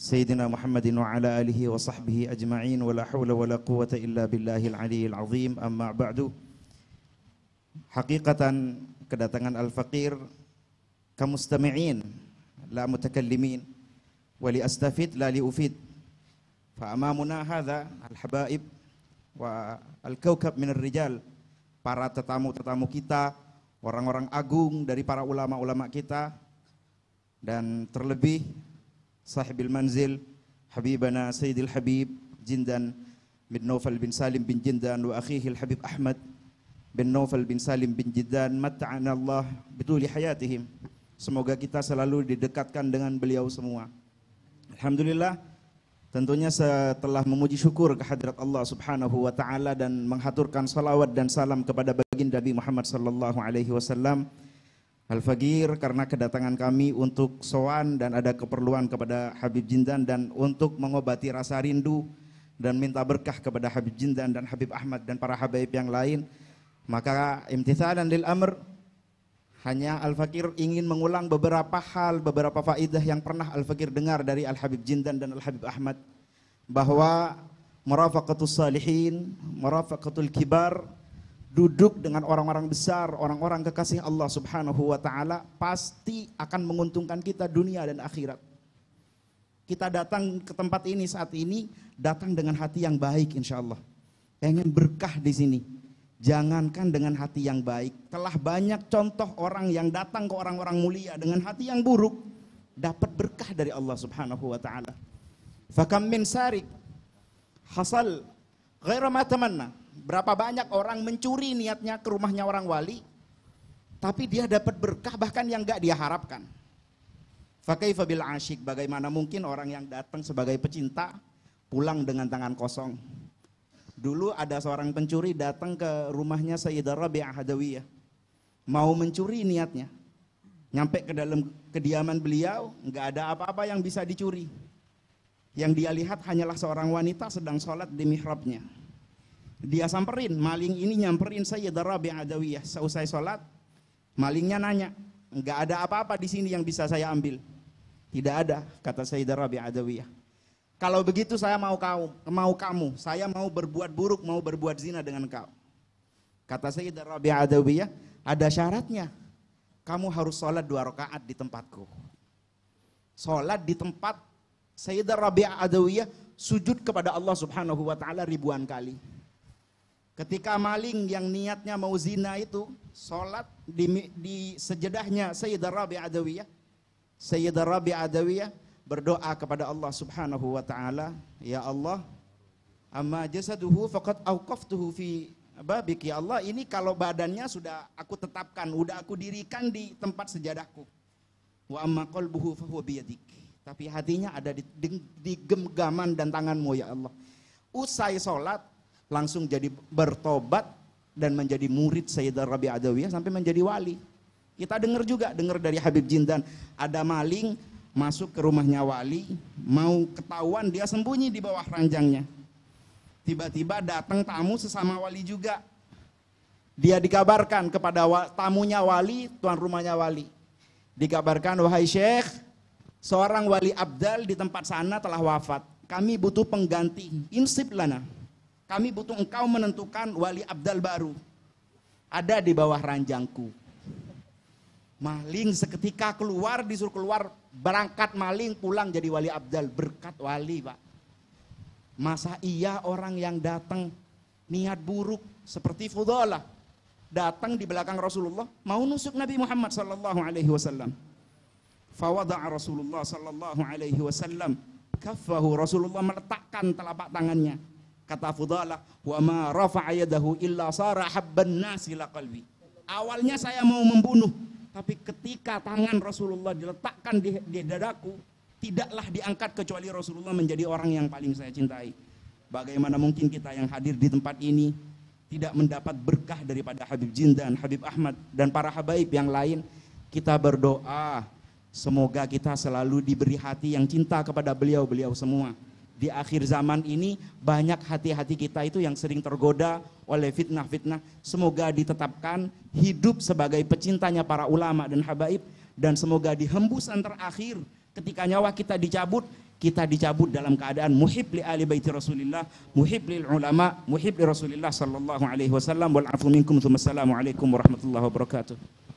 سيدنا محمد وعلى آله وصحبه أجمعين ولا حول ولا قوة إلا بالله العلي العظيم أما بعد حقيقة kedatangan Al-Faqir kamustami'in la mutakallimin wali astafid la li ufid fa amamuna hadha al-habaib wa al-kaukab min ar-rijal para tetamu-tetamu kita orang-orang agung dari para ulama-ulama kita dan terlebih sahibil manzil habibana sayyidil habib jindan bin Naufal bin Salim bin Jindan wa akhihi al-Habib Ahmad bin Naufal bin Salim bin Jindan mat'ana Allah bituli hayatihim semoga kita selalu didekatkan dengan beliau semua Alhamdulillah tentunya setelah memuji syukur kehadirat Allah subhanahu wa ta'ala dan menghaturkan salawat dan salam kepada baginda Nabi Muhammad sallallahu alaihi wasallam Al-Fagir karena kedatangan kami untuk soan dan ada keperluan kepada Habib Jindan dan untuk mengobati rasa rindu dan minta berkah kepada Habib Jindan dan Habib Ahmad dan para habaib yang lain. Maka imtithalan lil amr hanya Al-Fakir ingin mengulang beberapa hal, beberapa faidah yang pernah Al-Fakir dengar dari Al-Habib Jindan dan Al-Habib Ahmad bahwa murafaqatus salihin, merafaqatul kibar, duduk dengan orang-orang besar, orang-orang kekasih Allah Subhanahu wa taala pasti akan menguntungkan kita dunia dan akhirat. Kita datang ke tempat ini saat ini datang dengan hati yang baik insya Allah. Pengen berkah di sini. Jangankan dengan hati yang baik, telah banyak contoh orang yang datang ke orang-orang mulia dengan hati yang buruk dapat berkah dari Allah Subhanahu wa taala. Fakam min sarik hasal ghaira ma Berapa banyak orang mencuri niatnya ke rumahnya orang wali, tapi dia dapat berkah bahkan yang gak dia harapkan. Fakai fabil asyik, bagaimana mungkin orang yang datang sebagai pecinta pulang dengan tangan kosong. Dulu ada seorang pencuri datang ke rumahnya Sayyidah Rabi'ah Hadawiyah. Mau mencuri niatnya. Nyampe ke dalam kediaman beliau, nggak ada apa-apa yang bisa dicuri. Yang dia lihat hanyalah seorang wanita sedang sholat di mihrabnya dia samperin maling ini nyamperin saya yang ada wiyah seusai sholat malingnya nanya nggak ada apa-apa di sini yang bisa saya ambil tidak ada kata saya yang ada wiyah kalau begitu saya mau kau mau kamu saya mau berbuat buruk mau berbuat zina dengan kau kata saya darabi yang ada syaratnya kamu harus sholat dua rakaat di tempatku sholat di tempat saya yang Rabi'ah Adawiyah sujud kepada Allah subhanahu wa ta'ala ribuan kali. Ketika maling yang niatnya mau zina itu sholat di, di sejedahnya Sayyidah Rabi Adawiyah Sayyidah Rabi Adawiyah berdoa kepada Allah subhanahu wa ta'ala Ya Allah amma jasaduhu faqad awqaftuhu fi babik ya Allah ini kalau badannya sudah aku tetapkan udah aku dirikan di tempat sejadahku wa amma qalbuhu fahuwa biyadik tapi hatinya ada di, di, di genggaman dan tanganmu ya Allah usai sholat langsung jadi bertobat dan menjadi murid Sayyidah Rabi Adawiyah sampai menjadi wali. Kita dengar juga, dengar dari Habib Jindan, ada maling masuk ke rumahnya wali, mau ketahuan dia sembunyi di bawah ranjangnya. Tiba-tiba datang tamu sesama wali juga. Dia dikabarkan kepada tamunya wali, tuan rumahnya wali. Dikabarkan, wahai syekh, seorang wali abdal di tempat sana telah wafat. Kami butuh pengganti, insip lana. Kami butuh engkau menentukan wali abdal baru. Ada di bawah ranjangku. Maling seketika keluar, disuruh keluar, berangkat maling, pulang jadi wali abdal. Berkat wali, Pak. Masa iya orang yang datang niat buruk seperti fudolah. Datang di belakang Rasulullah, mau nusuk Nabi Muhammad sallallahu alaihi wasallam. Fawada'a Rasulullah sallallahu alaihi wasallam kafahu Rasulullah meletakkan telapak tangannya Kata Fudalah, "Wa ma rafa'a illa sara habban nasi qalbi." Awalnya saya mau membunuh, tapi ketika tangan Rasulullah diletakkan di, di dadaku, tidaklah diangkat kecuali Rasulullah menjadi orang yang paling saya cintai. Bagaimana mungkin kita yang hadir di tempat ini tidak mendapat berkah daripada Habib Jindan, Habib Ahmad dan para habaib yang lain? Kita berdoa semoga kita selalu diberi hati yang cinta kepada beliau-beliau semua di akhir zaman ini banyak hati-hati kita itu yang sering tergoda oleh fitnah-fitnah. Semoga ditetapkan hidup sebagai pecintanya para ulama dan habaib dan semoga dihembusan terakhir ketika nyawa kita dicabut, kita dicabut dalam keadaan muhib li ahli baiti Rasulillah, muhib lil ulama, muhib li Rasulillah sallallahu alaihi wasallam wal afu minkum. warahmatullahi wabarakatuh.